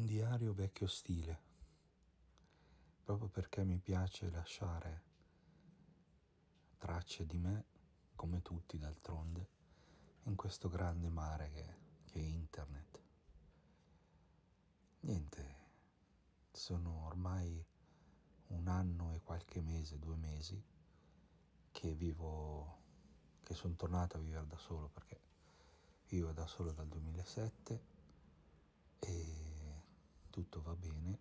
un diario vecchio stile, proprio perché mi piace lasciare tracce di me, come tutti d'altronde, in questo grande mare che, che è internet. Niente, sono ormai un anno e qualche mese, due mesi, che vivo, che sono tornato a vivere da solo perché vivo da solo dal 2007 e tutto va bene,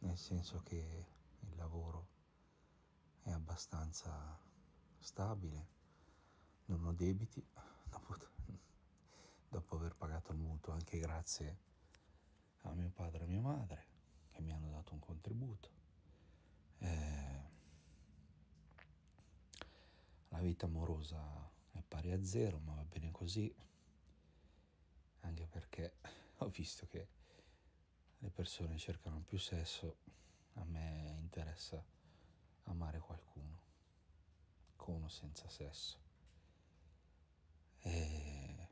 nel senso che il lavoro è abbastanza stabile, non ho debiti dopo, dopo aver pagato il mutuo, anche grazie a mio padre e mia madre che mi hanno dato un contributo. Eh, la vita amorosa è pari a zero, ma va bene così, anche perché ho visto che le persone cercano più sesso, a me interessa amare qualcuno, con o senza sesso. E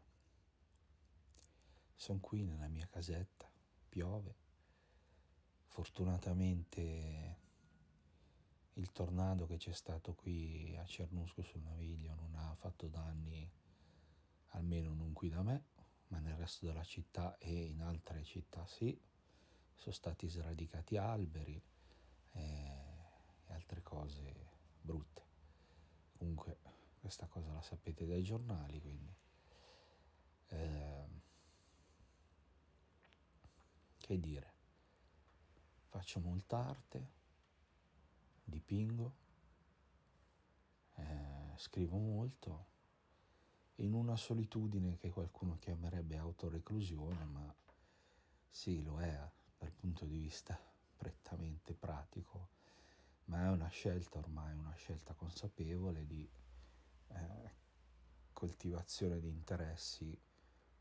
sono qui nella mia casetta, piove, fortunatamente il tornado che c'è stato qui a Cernusco sul Naviglio non ha fatto danni, almeno non qui da me, ma nel resto della città e in altre città sì sono stati sradicati alberi eh, e, altre cose brutte. Comunque questa cosa la sapete dai giornali, quindi... Eh, che dire, faccio molta arte, dipingo, eh, scrivo molto, in una solitudine che qualcuno chiamerebbe autoreclusione, ma sì, lo è, eh dal punto di vista prettamente pratico, ma è una scelta ormai, una scelta consapevole di eh, coltivazione di interessi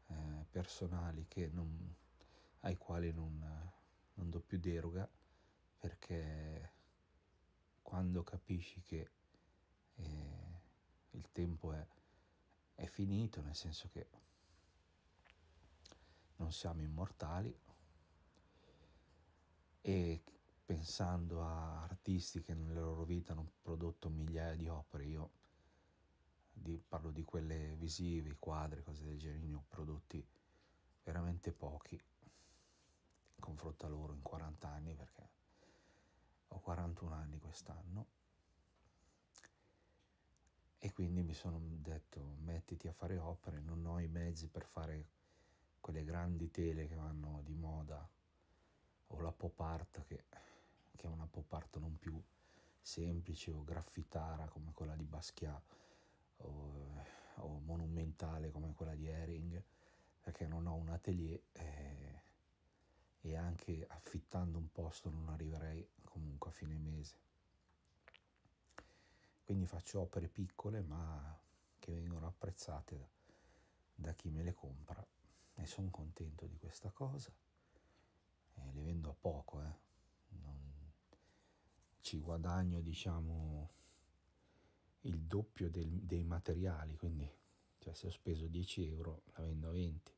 eh, personali non, ai quali non, non do più deroga perché quando capisci che eh, il tempo è, è finito, nel senso che non siamo immortali, e pensando a artisti che nella loro vita hanno prodotto migliaia di opere, io di, parlo di quelle visive, quadri, cose del genere, ne ho prodotti veramente pochi in confronto a loro in 40 anni perché ho 41 anni quest'anno e quindi mi sono detto mettiti a fare opere, non ho i mezzi per fare quelle grandi tele che vanno di moda o la pop art che, che è una pop art non più semplice o graffitara come quella di Basquiat o, o monumentale come quella di Herring perché non ho un atelier eh, e anche affittando un posto non arriverei comunque a fine mese quindi faccio opere piccole ma che vengono apprezzate da, da chi me le compra e sono contento di questa cosa eh, le vendo a poco, eh. non... ci guadagno diciamo il doppio del, dei materiali, quindi cioè, se ho speso 10 euro la vendo a 20,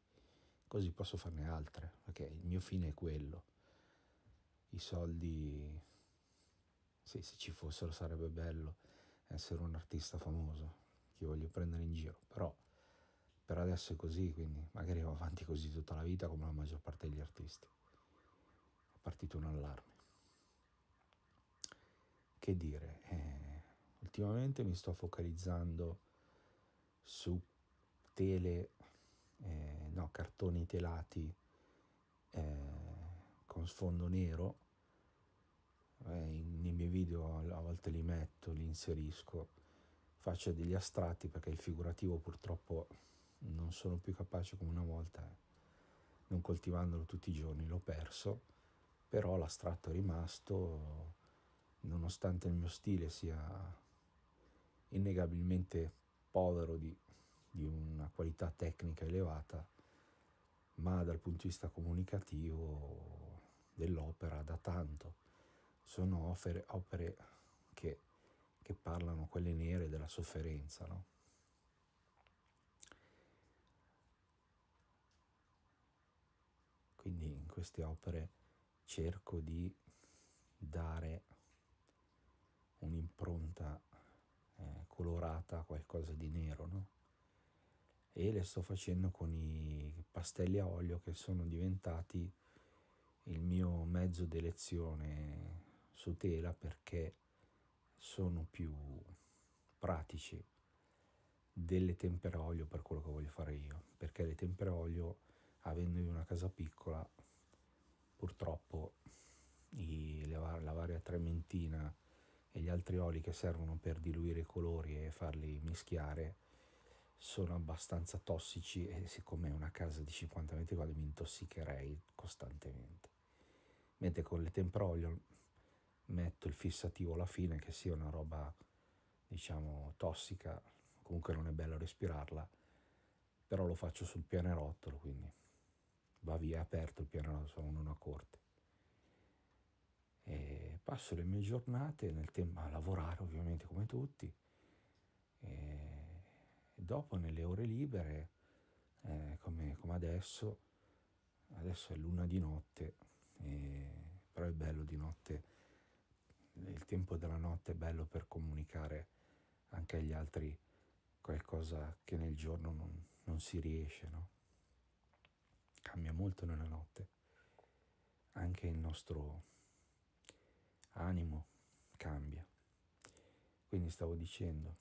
così posso farne altre, perché il mio fine è quello. I soldi, sì, se ci fossero sarebbe bello essere un artista famoso, che voglio prendere in giro, però per adesso è così, quindi magari va avanti così tutta la vita come la maggior parte degli artisti partito un allarme. Che dire, eh, ultimamente mi sto focalizzando su tele, eh, no, cartoni telati eh, con sfondo nero. Eh, nei miei video a volte li metto, li inserisco, faccio degli astratti perché il figurativo purtroppo non sono più capace come una volta, eh, non coltivandolo tutti i giorni, l'ho perso però l'astratto è rimasto nonostante il mio stile sia innegabilmente povero di, di una qualità tecnica elevata ma dal punto di vista comunicativo dell'opera da tanto sono opere, opere che, che, parlano quelle nere della sofferenza no? quindi in queste opere cerco di dare un'impronta eh, colorata a qualcosa di nero, no? E le sto facendo con i pastelli a olio che sono diventati il mio mezzo d'elezione su tela perché sono più pratici delle tempere a olio per quello che voglio fare io, perché le tempere a olio avendo io una casa piccola purtroppo i, la, la varia trementina e gli altri oli che servono per diluire i colori e farli mischiare sono abbastanza tossici e siccome è una casa di 50 metri quadri mi intossicherei costantemente. Mentre con le olio metto il fissativo alla fine che sia una roba diciamo tossica, comunque non è bello respirarla, però lo faccio sul pianerottolo quindi va via aperto il piano sono sauna, una corte. E passo le mie giornate nel tempo a lavorare ovviamente come tutti. E dopo nelle ore libere, eh, come, come, adesso, adesso è l'una di notte, eh, però è bello di notte, il tempo della notte è bello per comunicare anche agli altri qualcosa che nel giorno non, non si riesce, no? cambia molto nella notte, anche il nostro animo cambia. Quindi stavo dicendo,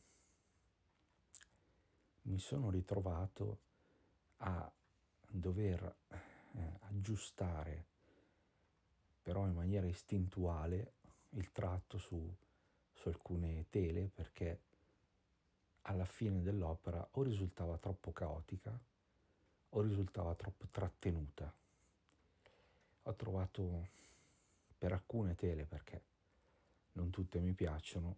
mi sono ritrovato a dover eh, aggiustare però in maniera istintuale il tratto su, su alcune tele perché alla fine dell'opera o risultava troppo caotica o risultava troppo trattenuta. Ho trovato per alcune tele, perché non tutte mi piacciono,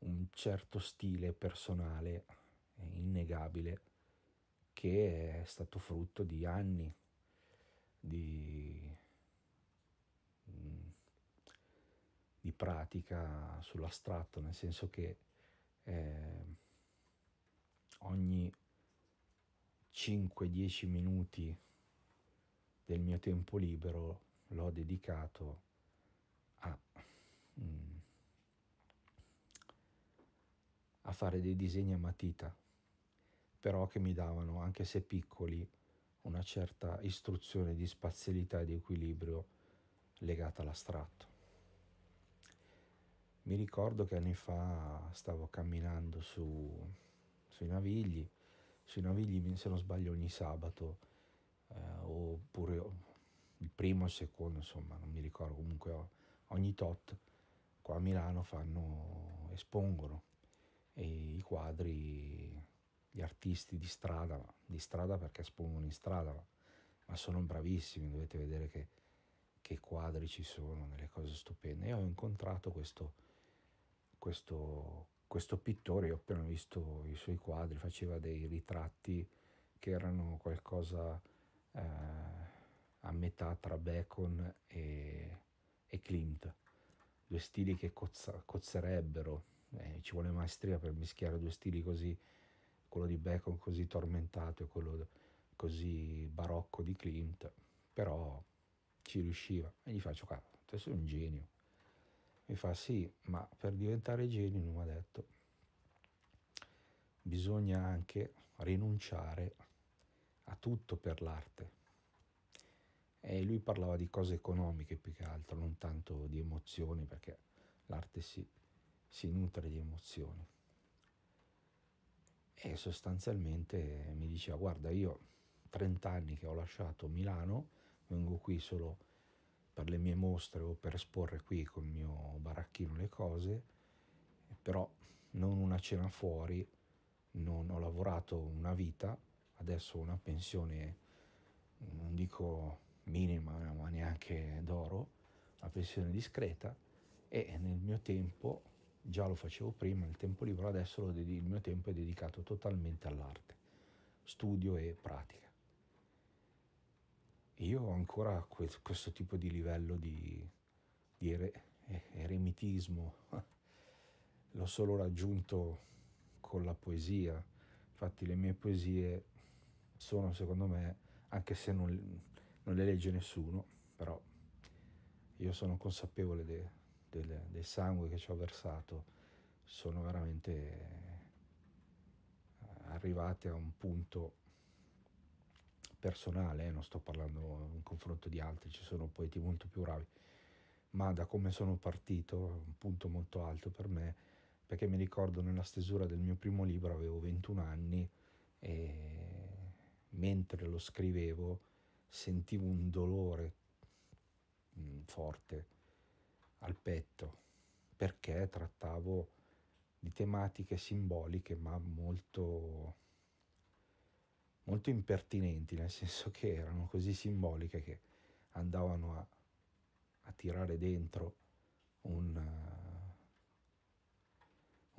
un certo stile personale innegabile che è stato frutto di anni di, mm, di pratica sull'astratto, nel senso che eh, ogni 5-10 minuti del mio tempo libero l'ho dedicato a, mm, a fare dei disegni a matita, però che mi davano, anche se piccoli, una certa istruzione di spazialità e di equilibrio legata all'astratto. Mi ricordo che anni fa stavo camminando su, sui navigli sui nuovi living, se non sbaglio, ogni sabato, eh, oppure il primo, il secondo, insomma, non mi ricordo, comunque ogni tot qua a Milano fanno, espongono i quadri, gli artisti di strada, di strada perché espongono in strada, ma sono bravissimi, dovete vedere che, che quadri ci sono, delle cose stupende. E ho incontrato questo, questo questo pittore, ho appena visto i suoi quadri, faceva dei ritratti che erano qualcosa eh, a metà tra Bacon e, e Klimt, due stili che cozza, cozzerebbero, eh, ci vuole maestria per mischiare due stili così, quello di Bacon così tormentato e quello così barocco di Klimt, però ci riusciva e gli faccio, cazzo, tu sei un genio. Mi fa sì, ma per diventare genio mi ha detto bisogna anche rinunciare a tutto per l'arte. E lui parlava di cose economiche più che altro, non tanto di emozioni, perché l'arte si, si nutre di emozioni. E sostanzialmente mi diceva, guarda, io 30 anni che ho lasciato Milano, vengo qui solo per le mie mostre o per esporre qui col mio baracchino le cose, però non una cena fuori, non ho lavorato una vita, adesso ho una pensione, non dico minima, ma neanche d'oro, una pensione discreta e nel mio tempo, già lo facevo prima, il tempo libero adesso il mio tempo è dedicato totalmente all'arte, studio e pratica io ho ancora que- questo tipo di livello di, di ere- eh, eremitismo, l'ho solo raggiunto con la poesia, infatti le mie poesie sono secondo me, anche se non, non le legge nessuno, però io sono consapevole de, del, del sangue che ci ho versato, sono veramente arrivate a un punto personale, eh, non sto parlando in confronto di altri, ci sono poeti molto più bravi, ma da come sono partito, un punto molto alto per me, perché mi ricordo nella stesura del mio primo libro avevo 21 anni e mentre lo scrivevo sentivo un dolore mm, forte al petto perché trattavo di tematiche simboliche ma molto molto impertinenti, nel senso che erano così simboliche che andavano a, a tirare dentro un, uh,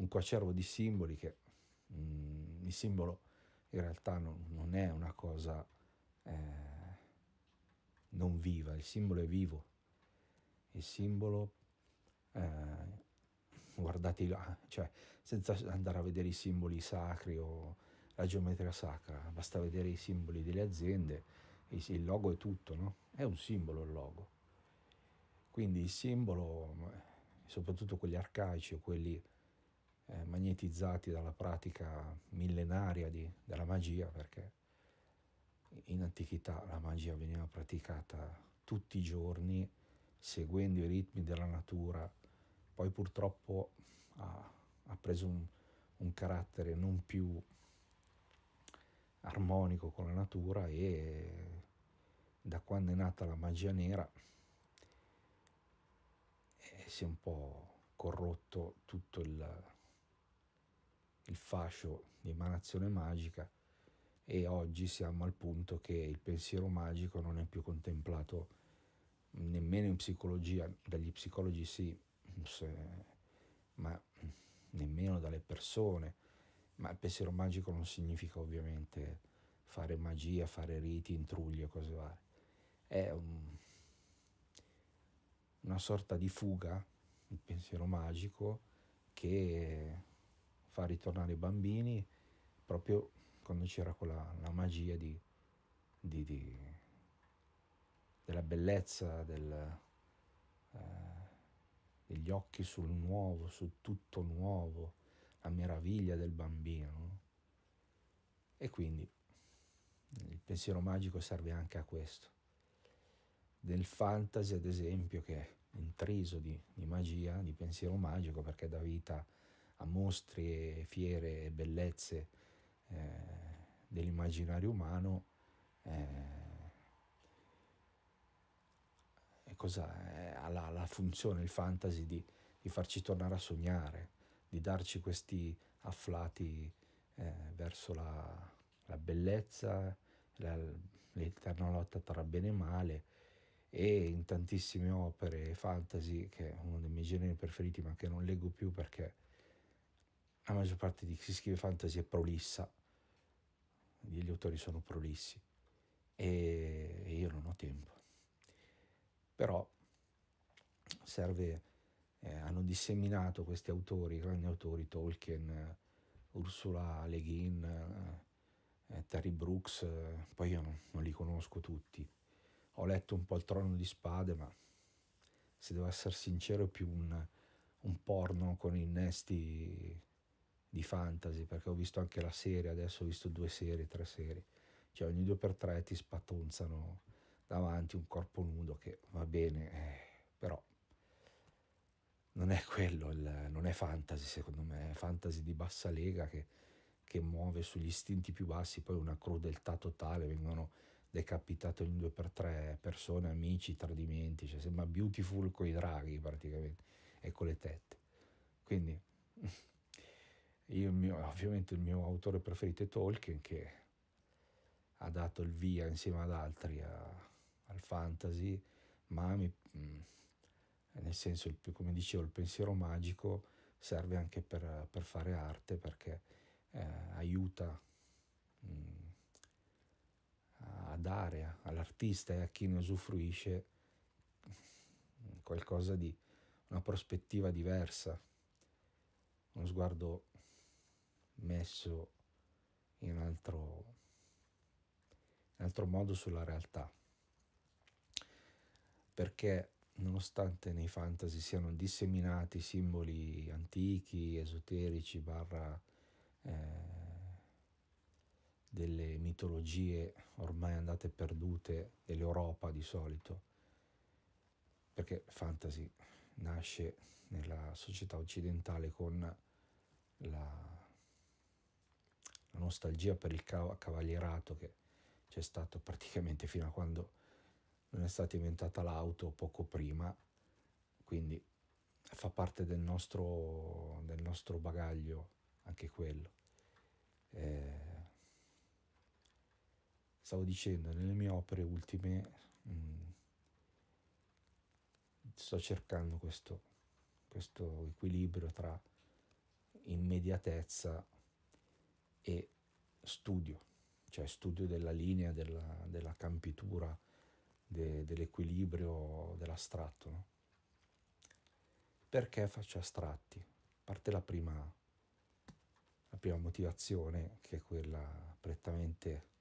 un, coacervo di simboli che mm, il simbolo in realtà non, non è una cosa eh, non viva, il simbolo è vivo, il simbolo eh, guardati là, cioè senza andare a vedere i simboli sacri o la geometria sacra, basta vedere i simboli delle aziende, il logo è tutto, no? È un simbolo il logo. Quindi il simbolo, soprattutto quelli arcaici o quelli eh, magnetizzati dalla pratica millenaria di, della magia, perché in antichità la magia veniva praticata tutti i giorni seguendo i ritmi della natura, poi purtroppo ha, ha preso un, un carattere non più armonico con la natura e da quando è nata la magia nera eh, si è un po' corrotto tutto il, il fascio di emanazione magica e oggi siamo al punto che il pensiero magico non è più contemplato nemmeno in psicologia, dagli psicologi sì, se, ma nemmeno dalle persone ma il pensiero magico non significa ovviamente fare magia, fare riti, intrugli e cose varie. È un, una sorta di fuga, il pensiero magico, che fa ritornare i bambini proprio quando c'era quella la magia di, di, di, della bellezza, del, eh, degli occhi sul nuovo, su tutto nuovo a meraviglia del bambino. E quindi il pensiero magico serve anche a questo. Nel fantasy, ad esempio, che è intriso di, di magia, di pensiero magico, perché dà vita a mostri e fiere e bellezze eh, dell'immaginario umano. Eh, cosa eh, ha la, funzione, il fantasy di, di farci tornare a sognare, di darci questi afflati eh, verso la, la bellezza, la, l'eterna lotta tra bene e male e in tantissime opere fantasy, che è uno dei miei generi preferiti ma che non leggo più perché la maggior parte di chi scrive fantasy è prolissa, gli autori sono prolissi e io non ho tempo. Però serve eh, hanno disseminato questi autori, grandi autori, Tolkien, Ursula Le Guin, eh, Terry Brooks, eh, poi io non, non li conosco tutti. Ho letto un po' il Trono di Spade, ma se devo essere sincero è più un, un porno con innesti di fantasy, perché ho visto anche la serie, adesso ho visto due serie, tre serie. Cioè ogni due per tre ti spatonzano davanti un corpo nudo che va bene, eh, però non è quello, il, non è fantasy secondo me, è fantasy di bassa lega che, che muove sugli istinti più bassi, poi una crudeltà totale, vengono decapitate in due per tre persone, amici, tradimenti, cioè sembra beautiful con i draghi praticamente e con le tette. Quindi io il mio, ovviamente il mio autore preferito è Tolkien che ha dato il via insieme ad altri a, al fantasy, ma mi, mm, eh, nel senso, il, come dicevo, il pensiero magico serve anche per, per fare arte perché eh, aiuta mh, mm, a dare all'artista e a chi ne usufruisce qualcosa di una prospettiva diversa, uno sguardo messo in altro, in altro modo sulla realtà. Perché nonostante nei fantasy siano disseminati simboli antichi, esoterici, barra eh, delle mitologie ormai andate perdute dell'Europa di solito, perché fantasy nasce nella società occidentale con la, la nostalgia per il cavalierato che c'è stato praticamente fino a quando non è stata inventata l'auto poco prima, quindi fa parte del nostro, del nostro bagaglio anche quello. Eh, stavo dicendo, nelle mie opere ultime mh, mm, sto cercando questo, questo equilibrio tra immediatezza e studio, cioè studio della linea, della, della campitura de, dell'equilibrio dell'astratto. No? Perché faccio astratti? Parte la prima, la prima motivazione, che è quella prettamente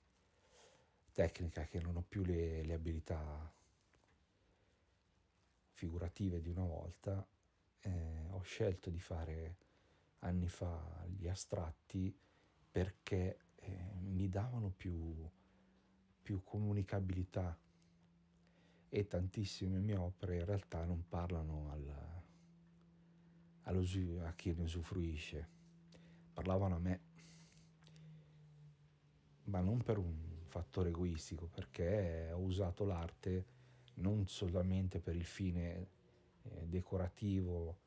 tecnica, che non ho più le, le abilità figurative di una volta, eh, ho scelto di fare anni fa gli astratti perché eh, mi davano più, più comunicabilità e tantissime mie opere in realtà non parlano al, a chi ne usufruisce, parlavano a me, ma non per un fattore egoistico, perché ho usato l'arte non solamente per il fine eh, decorativo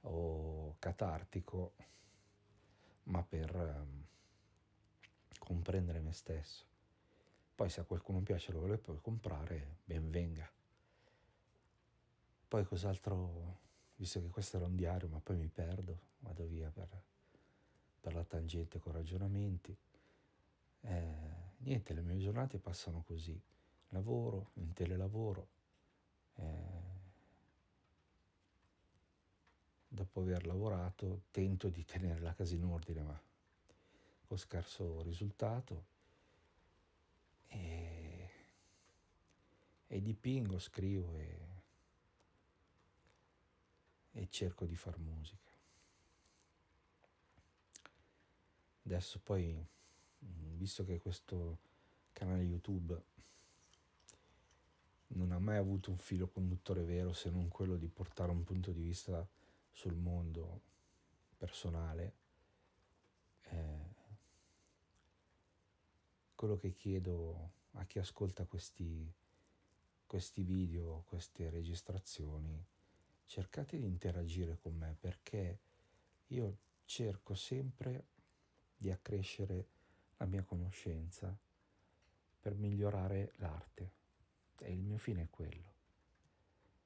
o catartico, ma per ehm, comprendere me stesso. Poi se a qualcuno piace lo vuole comprare, ben venga. Poi cos'altro, visto che questo era un diario, ma poi mi perdo, vado via per, per la tangente con ragionamenti. Eh, niente, le mie giornate passano così. Lavoro, in telelavoro. Eh, dopo aver lavorato tento di tenere la casa in ordine, ma con scarso risultato. E, e dipingo, scrivo e e cerco di far musica. Adesso poi, mm, visto che questo canale YouTube non ha mai avuto un filo conduttore vero se non quello di portare un punto di vista sul mondo personale, eh, quello che chiedo a chi ascolta questi, questi video, queste registrazioni, cercate di interagire con me perché io cerco sempre di accrescere la mia conoscenza per migliorare l'arte e il mio fine è quello.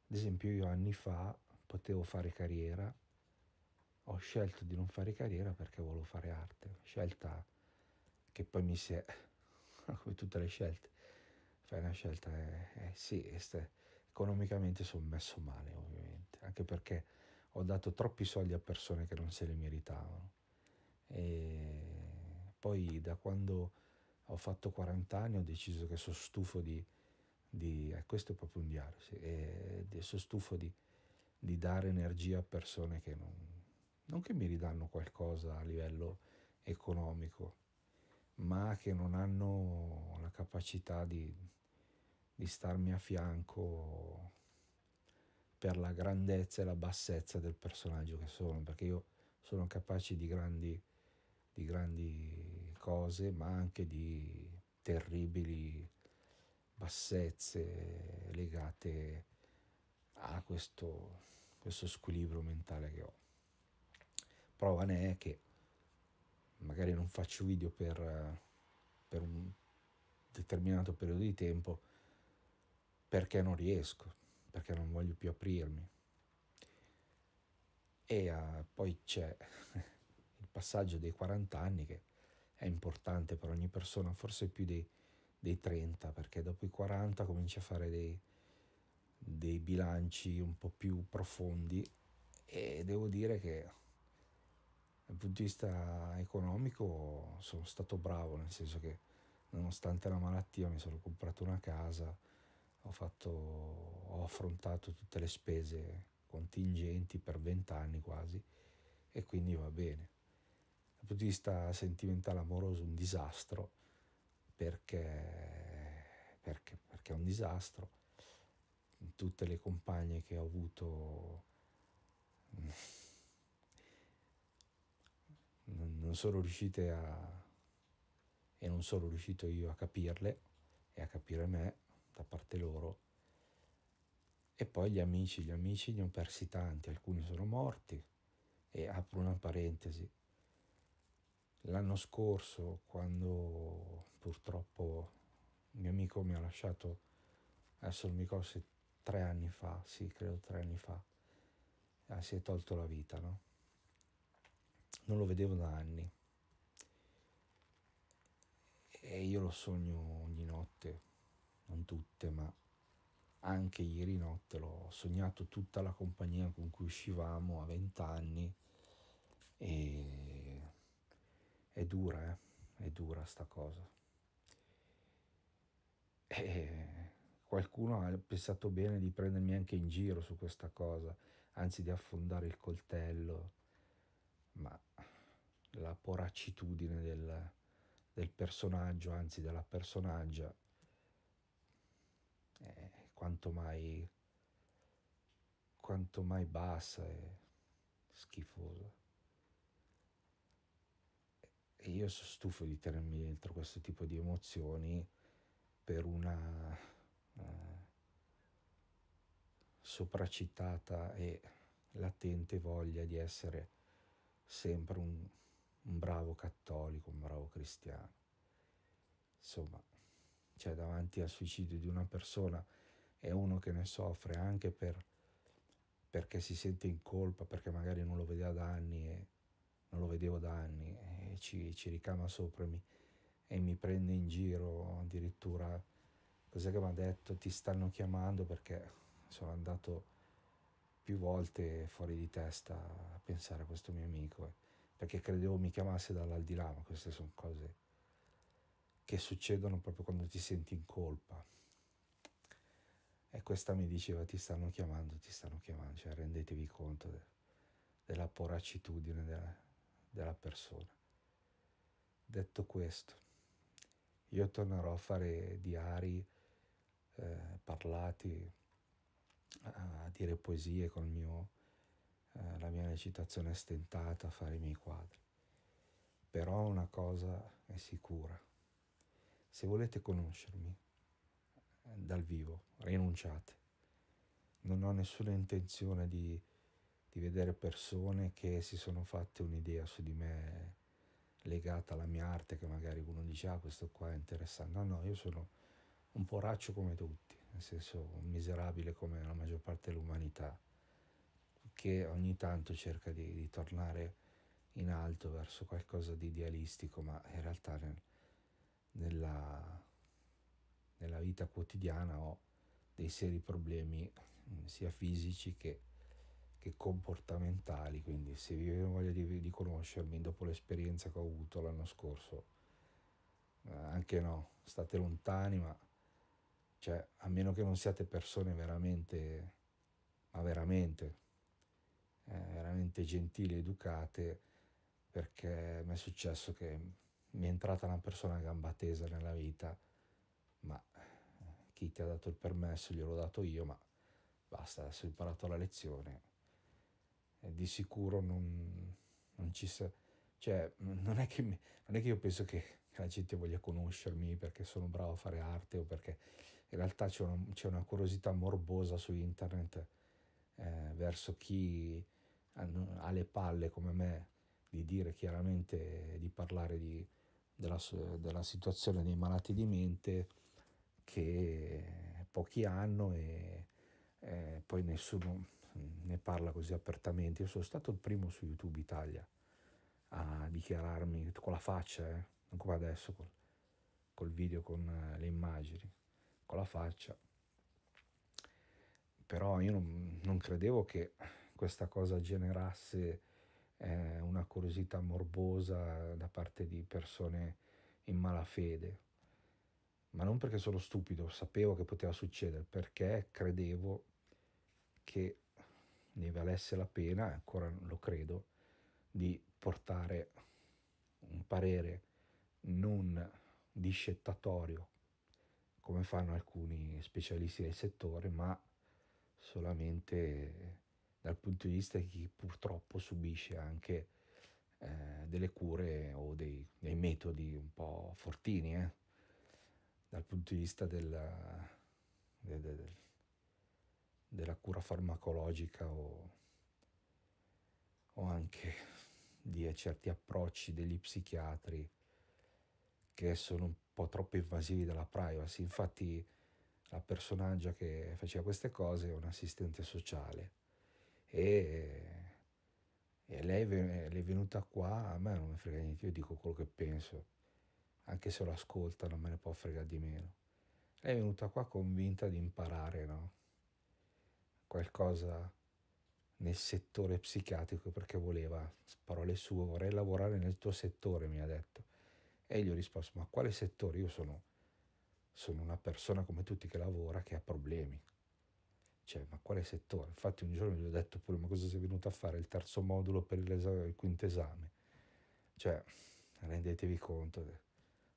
Ad esempio io anni fa potevo fare carriera, ho scelto di non fare carriera perché volevo fare arte, scelta che poi mi si è, come tutte le scelte, fai una scelta, eh, eh sì, este, economicamente sono messo male ovviamente, anche perché ho dato troppi soldi a persone che non se li meritavano. E poi da quando ho fatto 40 anni ho deciso che sono stufo di... di eh, questo è proprio un diario, sì, eh, sono stufo di, di, dare energia a persone che non, non che mi ridanno qualcosa a livello economico, ma che non hanno la capacità di di starmi a fianco per la grandezza e la bassezza del personaggio che sono, perché io sono capace di grandi, di grandi cose, ma anche di terribili bassezze legate a questo, questo squilibrio mentale che ho. Prova ne è che magari non faccio video per, per un determinato periodo di tempo, perché non riesco, perché non voglio più aprirmi. E uh, poi c'è il passaggio dei 40 anni che è importante per ogni persona, forse più dei, dei 30, perché dopo i 40 comincia a fare dei, dei bilanci un po' più profondi e devo dire che dal punto di vista economico sono stato bravo, nel senso che nonostante la malattia mi sono comprato una casa, ho, fatto, ho affrontato tutte le spese contingenti per vent'anni quasi e quindi va bene. Dal punto di vista sentimentale amoroso un disastro perché, perché, perché è un disastro. Tutte le compagne che ho avuto non sono riuscite a e non sono riuscito io a capirle e a capire me da parte loro. E poi gli amici, gli amici ne ho persi tanti, alcuni sono morti. E apro una parentesi. L'anno scorso, quando purtroppo un mio amico mi ha lasciato, adesso non mi ricordo se tre anni fa, sì, credo tre anni fa, ah, si è tolto la vita, no? Non lo vedevo da anni e io lo sogno ogni notte non tutte, ma anche ieri notte l'ho sognato tutta la compagnia con cui uscivamo a 20 anni e è dura, eh? è dura sta cosa. E qualcuno ha pensato bene di prendermi anche in giro su questa cosa, anzi di affondare il coltello, ma la poracitudine del, del personaggio, anzi della personaggia, quanto mai, quanto mai bassa e schifosa. E io sono stufo di tenermi dentro questo tipo di emozioni per una eh, sopracitata e latente voglia di essere sempre un, un bravo cattolico, un bravo cristiano. Insomma, cioè davanti al suicidio di una persona è uno che ne soffre anche per, perché si sente in colpa, perché magari non lo vedeva da anni e non lo vedevo da anni e ci, ci ricama sopra e mi, e mi prende in giro addirittura cos'è che mi ha detto ti stanno chiamando perché sono andato più volte fuori di testa a pensare a questo mio amico perché credevo mi chiamasse dall'aldilà ma queste sono cose che succedono proprio quando ti senti in colpa e questa mi diceva ti stanno chiamando, ti stanno chiamando, cioè rendetevi conto de, della poracitudine della, della persona. Detto questo, io tornerò a fare diari eh, parlati, a, a, dire poesie con il mio, eh, la mia recitazione stentata, a fare i miei quadri. Però una cosa è sicura, se volete conoscermi, dal vivo, rinunciate. Non ho nessuna intenzione di, di vedere persone che si sono fatte un'idea su di me legata alla mia arte, che magari uno dice ah questo qua è interessante. No, no, io sono un poraccio come tutti, nel senso un miserabile come la maggior parte dell'umanità, che ogni tanto cerca di, di tornare in alto verso qualcosa di idealistico, ma in realtà nel, nella nella vita quotidiana ho dei seri problemi mm, sia fisici che, che comportamentali, quindi se vi viene voglia di, di conoscermi dopo l'esperienza che ho avuto l'anno scorso, eh, anche no, state lontani, ma cioè, a meno che non siate persone veramente, ma veramente, eh, veramente gentili, educate, perché mi è successo che mi è entrata una persona a gamba tesa nella vita, ma chi ti ha dato il permesso gliel'ho dato io, ma basta, adesso hai imparato la lezione. E di sicuro non, non ci sa... Cioè, non è, che, mi, non è che io penso che la gente voglia conoscermi perché sono bravo a fare arte o perché in realtà c'è una, c'è una curiosità morbosa su internet eh, verso chi ha le palle come me di dire chiaramente, di parlare di, della, della, situazione dei malati di mente che pochi hanno e eh, poi nessuno ne parla così apertamente. Io sono stato il primo su YouTube Italia a dichiararmi con la faccia, eh, non come adesso col, col video con eh, le immagini, con la faccia. Però io non, non credevo che questa cosa generasse eh, una curiosità morbosa da parte di persone in malafede ma non perché sono stupido, sapevo che poteva succedere, perché credevo che ne valesse la pena, e ancora lo credo, di portare un parere non discettatorio come fanno alcuni specialisti del settore, ma solamente dal punto di vista di chi purtroppo subisce anche eh, delle cure o dei, dei, metodi un po' fortini. Eh dal punto di vista della, della cura farmacologica o, o anche di certi approcci degli psichiatri che sono un po' troppo invasivi della privacy. Infatti la personaggio che faceva queste cose è un assistente sociale e, e lei, lei, è venuta qua, a me non mi frega niente, io dico quello che penso anche se lo ascolta non me ne può fregare di meno. Lei è venuta qua convinta di imparare, no? Qualcosa nel settore psichiatrico perché voleva, parole sue, vorrei lavorare nel tuo settore, mi ha detto. E gli ho risposto, ma quale settore? Io sono, sono una persona come tutti che lavora, che ha problemi. Cioè, ma quale settore? Infatti un giorno gli ho detto pure, ma cosa sei venuto a fare? Il terzo modulo per il quinto esame. Cioè, rendetevi conto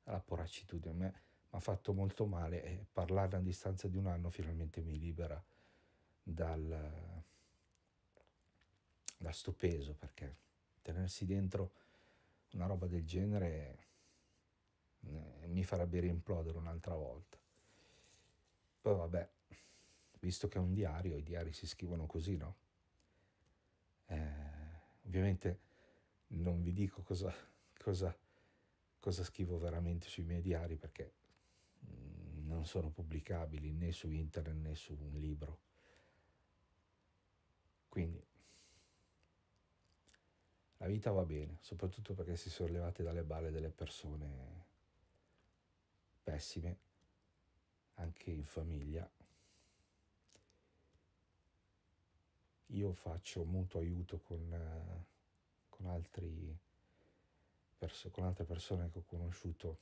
alla poracitudine. Mi ha fatto molto male e eh, parlare a distanza di un anno finalmente mi libera dal, da sto peso perché tenersi dentro una roba del genere eh, mi farebbe rimplodere un'altra volta. Poi vabbè, visto che è un diario, i diari si scrivono così, no? Eh, ovviamente non vi dico cosa, cosa cosa scrivo veramente sui miei diari perché mm, non sono pubblicabili né su internet né su un libro. Quindi la vita va bene, soprattutto perché si sono levate dalle balle delle persone pessime, anche in famiglia. Io faccio mutuo aiuto con, eh, con altri perso, con altre persone che ho conosciuto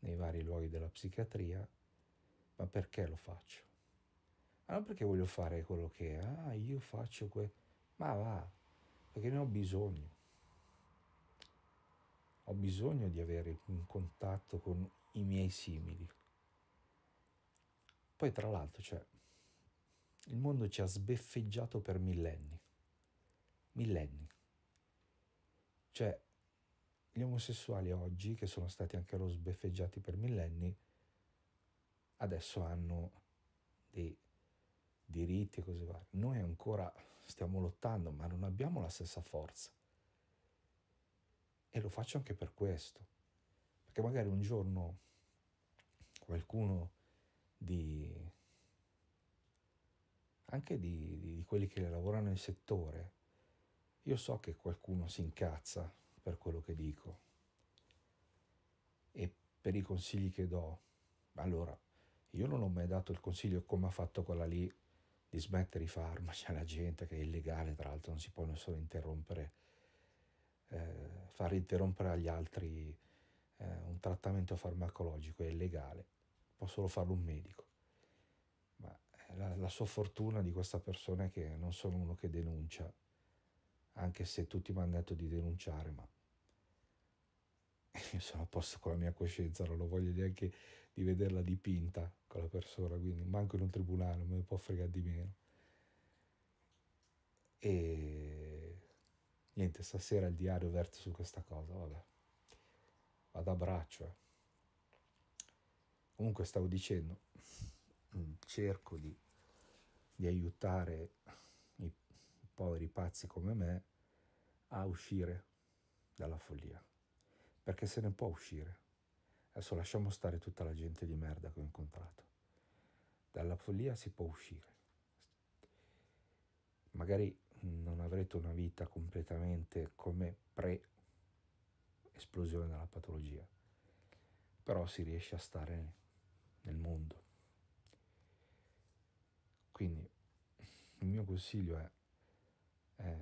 nei vari luoghi della psichiatria, ma perché lo faccio? Ma ah, non perché voglio fare quello che ah, io faccio que- ma va, perché ne ho bisogno. Ho bisogno di avere un contatto con i miei simili. Poi tra l'altro, cioè, il mondo ci ha sbeffeggiato per millenni. Millenni. Cioè, gli omosessuali oggi, che sono stati anche loro sbeffeggiati per millenni, adesso hanno dei diritti e così varie. Noi ancora stiamo lottando, ma non abbiamo la stessa forza. E lo faccio anche per questo. Perché magari un giorno qualcuno di anche di, di, di quelli che lavorano nel settore io so che qualcuno si incazza per quello che dico e per i consigli che do. Allora, io non ho mai dato il consiglio come ha fatto quella lì di smettere i farmaci alla gente, che è illegale tra l'altro, non si può nessuno interrompere, eh, far interrompere agli altri eh, un trattamento farmacologico, è illegale, può solo farlo un medico. Ma eh, la, la sua fortuna di questa persona è che non sono uno che denuncia, anche se tutti mi hanno detto di denunciare, ma io sono a posto con la mia coscienza, non lo voglio neanche di vederla dipinta con la persona, quindi manco in un tribunale, non me ne può fregare di meno. E niente, stasera il diario verte su questa cosa, vabbè, vado a braccio. Eh. Comunque stavo dicendo, mm, cerco di, di aiutare i poveri pazzi come me a uscire dalla follia, perché se ne può uscire. Adesso lasciamo stare tutta la gente di merda che ho incontrato. Dalla follia si può uscire. Magari non avrete una vita completamente come pre-esplosione della patologia, però si riesce a stare nel mondo. Quindi il mio consiglio è, è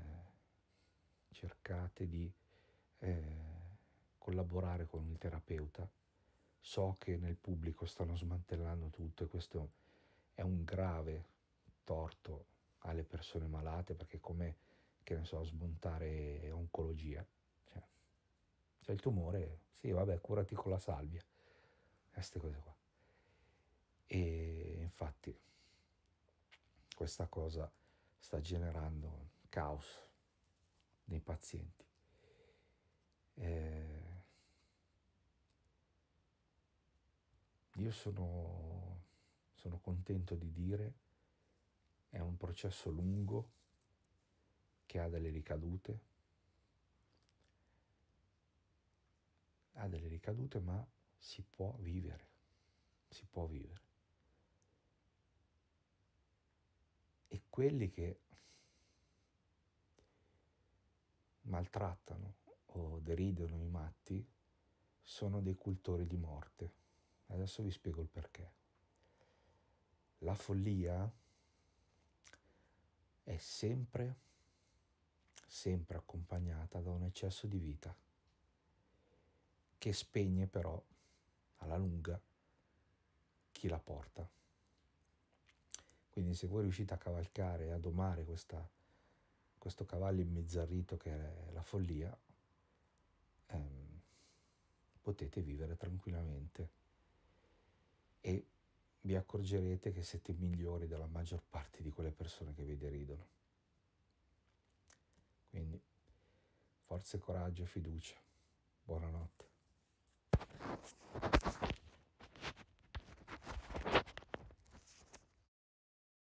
cercate di eh, collaborare con il terapeuta. So che nel pubblico stanno smantellando tutto e questo è un grave torto alle persone malate perché come, che ne so, smontare oncologia. Cioè, cioè il tumore, sì vabbè, curati con la salvia, queste cose qua. E infatti questa cosa sta generando caos nei pazienti. Eh, io sono, sono contento di dire è un processo lungo che ha delle ricadute, ha delle ricadute ma si può vivere, si può vivere. E quelli che maltrattano o deridono i matti sono dei cultori di morte. Adesso vi spiego il perché. La follia è sempre, sempre accompagnata da un eccesso di vita che spegne però alla lunga chi la porta. Quindi se voi riuscite a cavalcare e a domare questa questo cavallo imbizzarrito che è la follia, ehm, potete vivere tranquillamente e vi accorgerete che siete migliori della maggior parte di quelle persone che vi deridono. Quindi forza, coraggio fiducia. Buonanotte.